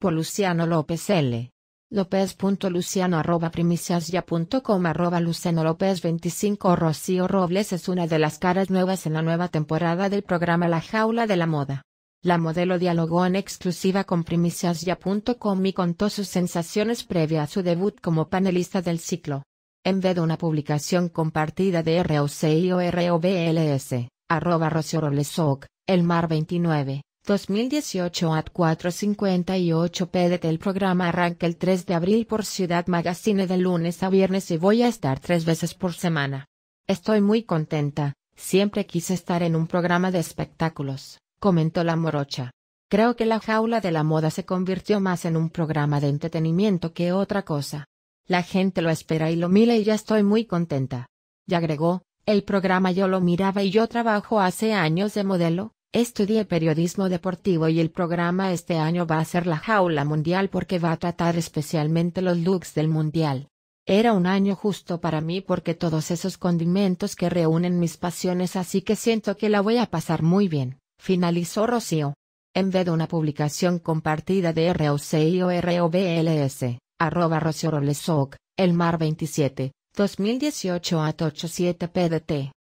por Luciano López L. López.luciano arroba com arroba Luciano López 25 Rocío Robles es una de las caras nuevas en la nueva temporada del programa La Jaula de la Moda. La modelo dialogó en exclusiva con primiciasya.com y contó sus sensaciones previa a su debut como panelista del ciclo. En vez de una publicación compartida de ROCIOROVLS, arroba Rocío Robles OC, el mar 29. 2018 at 4.58 pd El programa arranca el 3 de abril por Ciudad Magazine de lunes a viernes y voy a estar tres veces por semana. Estoy muy contenta, siempre quise estar en un programa de espectáculos, comentó la morocha. Creo que la jaula de la moda se convirtió más en un programa de entretenimiento que otra cosa. La gente lo espera y lo mira y ya estoy muy contenta. Y agregó, el programa yo lo miraba y yo trabajo hace años de modelo, Estudié periodismo deportivo y el programa este año va a ser la jaula mundial porque va a tratar especialmente los looks del mundial. Era un año justo para mí porque todos esos condimentos que reúnen mis pasiones así que siento que la voy a pasar muy bien, finalizó Rocío. En vez de una publicación compartida de ROCIOROBLS, arroba Rocío Rolesoc, el mar 27, 2018 at 87 PDT.